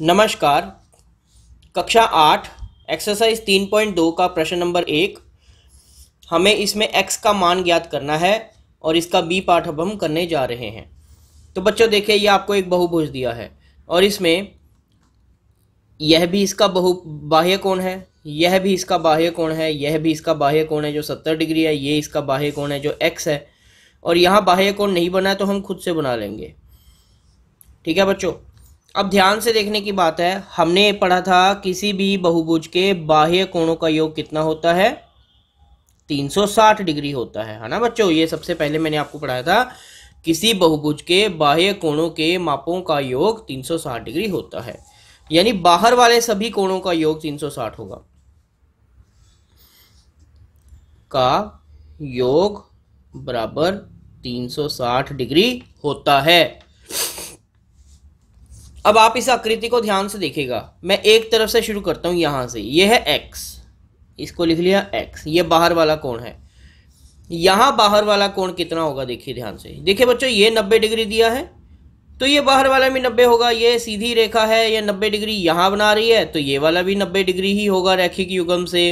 नमस्कार कक्षा आठ एक्सरसाइज तीन पॉइंट दो का प्रश्न नंबर एक हमें इसमें एक्स का मान ज्ञात करना है और इसका बी पाठ अब हम करने जा रहे हैं तो बच्चों देखिए ये आपको एक बहुभुज दिया है और इसमें यह भी इसका बहु बाह्य कोण है यह भी इसका बाह्य कोण है यह भी इसका बाह्य कोण है जो सत्तर डिग्री है ये इसका बाह्य कोण है जो एक्स है और यहाँ बाह्य कोण नहीं बना है तो हम खुद से बना लेंगे ठीक है बच्चों अब ध्यान से देखने की बात है हमने पढ़ा था किसी भी बहुभुज के बाह्य कोणों का योग कितना होता है 360 डिग्री होता है है ना बच्चों ये सबसे पहले मैंने आपको पढ़ाया था किसी बहुभुज के बाह्य कोणों के मापों का योग 360 डिग्री होता है यानी बाहर वाले सभी कोणों का योग 360 होगा का योग बराबर 360 डिग्री होता है अब आप इस आकृति को ध्यान से देखेगा मैं एक तरफ से शुरू करता हूँ यहाँ से यह है एक्स इसको लिख लिया एक्स ये बाहर वाला कोण है यहाँ बाहर वाला कोण कितना होगा देखिए ध्यान से देखिए बच्चों ये नब्बे डिग्री दिया है तो ये बाहर वाला भी नब्बे होगा ये सीधी रेखा है ये नब्बे डिग्री यहाँ बना रही है तो ये वाला भी नब्बे डिग्री ही होगा रैखिक युगम से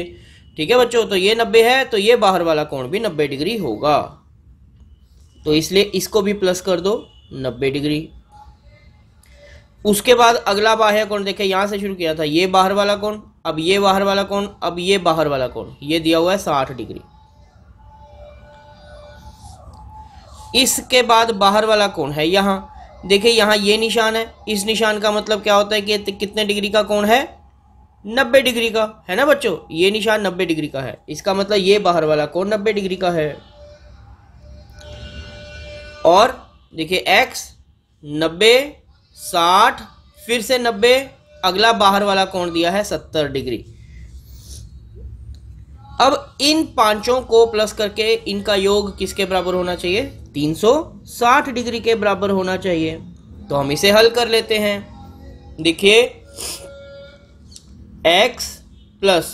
ठीक है बच्चों तो ये नब्बे है तो ये बाहर वाला कोण भी नब्बे डिग्री होगा तो इसलिए इसको भी प्लस कर दो नब्बे डिग्री उसके बाद अगला बाह्य कोण देखिए यहां से शुरू किया था ये बाहर वाला कोण अब ये बाहर वाला कोण अब ये बाहर वाला कोण ये दिया हुआ है साठ डिग्री इसके बाद बाहर वाला कोण है यहां देखिए यहां ये निशान है इस निशान का मतलब क्या होता है कि कितने डिग्री का कोण है नब्बे डिग्री का है ना बच्चों ये निशान नब्बे डिग्री का है इसका मतलब ये बाहर वाला कोण नब्बे डिग्री का है और देखिए एक्स नब्बे साठ फिर से नब्बे अगला बाहर वाला कोण दिया है सत्तर डिग्री अब इन पांचों को प्लस करके इनका योग किसके बराबर होना चाहिए 360 डिग्री के बराबर होना चाहिए तो हम इसे हल कर लेते हैं देखिए x प्लस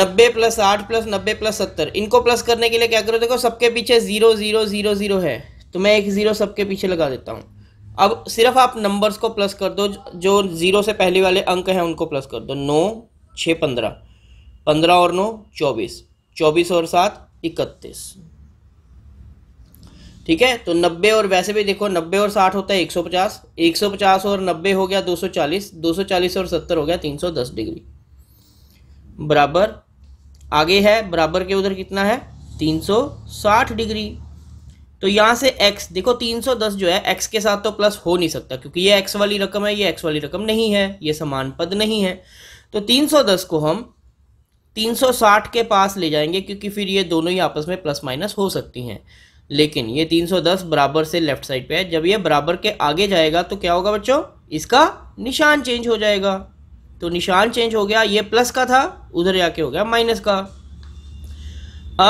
नब्बे प्लस साठ प्लस नब्बे प्लस सत्तर इनको प्लस करने के लिए क्या करो देखो सबके पीछे जीरो जीरो जीरो जीरो है तो मैं एक जीरो सबके पीछे लगा देता हूं अब सिर्फ आप नंबर्स को प्लस कर दो जो ज़ीरो से पहले वाले अंक हैं उनको प्लस कर दो नौ छः पंद्रह पंद्रह और नौ चौबीस चौबीस और सात इकतीस ठीक है तो नब्बे और वैसे भी देखो नब्बे और साठ होता है एक सौ पचास एक सौ पचास और नब्बे हो गया दो सौ चालीस दो सौ चालीस और सत्तर हो गया तीन सौ दस डिग्री बराबर आगे है बराबर के उधर कितना है तीन सौ साठ डिग्री तो यहाँ से x देखो 310 जो है x के साथ तो प्लस हो नहीं सकता क्योंकि ये x वाली रकम है ये x वाली रकम नहीं है ये समान पद नहीं है तो 310 को हम 360 के पास ले जाएंगे क्योंकि फिर ये दोनों ही आपस में प्लस माइनस हो सकती हैं लेकिन ये 310 बराबर से लेफ्ट साइड पे है जब ये बराबर के आगे जाएगा तो क्या होगा बच्चों इसका निशान चेंज हो जाएगा तो निशान चेंज हो गया ये प्लस का था उधर जाके हो गया माइनस का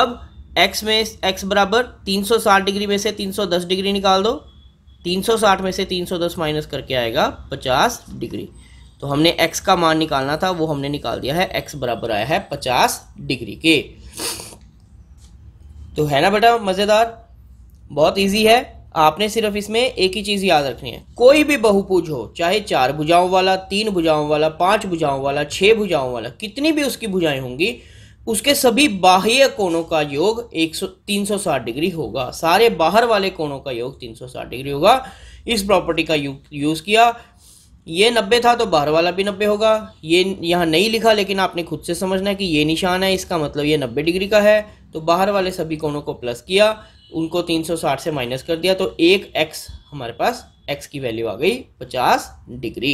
अब एक्स में एक्स बराबर 360 डिग्री में से 310 डिग्री निकाल दो 360 में से 310 माइनस करके आएगा 50 डिग्री तो हमने x का मान निकालना था वो हमने निकाल दिया है x बराबर आया है 50 डिग्री के तो है ना बेटा मज़ेदार बहुत इजी है आपने सिर्फ इसमें एक ही चीज़ याद रखनी है कोई भी बहुपुज हो चाहे चार भुजाओं वाला तीन भुजाओं वाला पांच भुजाओं वाला छः भुजाओं वाला कितनी भी उसकी भुजाएं होंगी उसके सभी बाह्य कोणों का योग एक सौ तीन सौ साठ डिग्री होगा सारे बाहर वाले कोणों का योग तीन सौ साठ डिग्री होगा इस प्रॉपर्टी का यूज किया ये नब्बे था तो बाहर वाला भी नब्बे होगा ये यहाँ नहीं लिखा लेकिन आपने खुद से समझना है कि ये निशान है इसका मतलब ये नब्बे डिग्री का है तो बाहर वाले सभी कोणों को प्लस किया उनको 360 से माइनस कर दिया तो एक एक्स हमारे पास एक्स की वैल्यू आ गई 50 डिग्री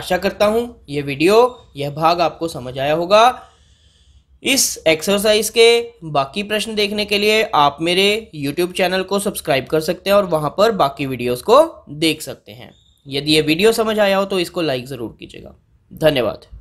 आशा करता हूँ ये वीडियो यह भाग आपको समझ आया होगा इस एक्सरसाइज के बाकी प्रश्न देखने के लिए आप मेरे यूट्यूब चैनल को सब्सक्राइब कर सकते हैं और वहां पर बाकी वीडियोस को देख सकते हैं यदि ये वीडियो समझ आया हो तो इसको लाइक ज़रूर कीजिएगा धन्यवाद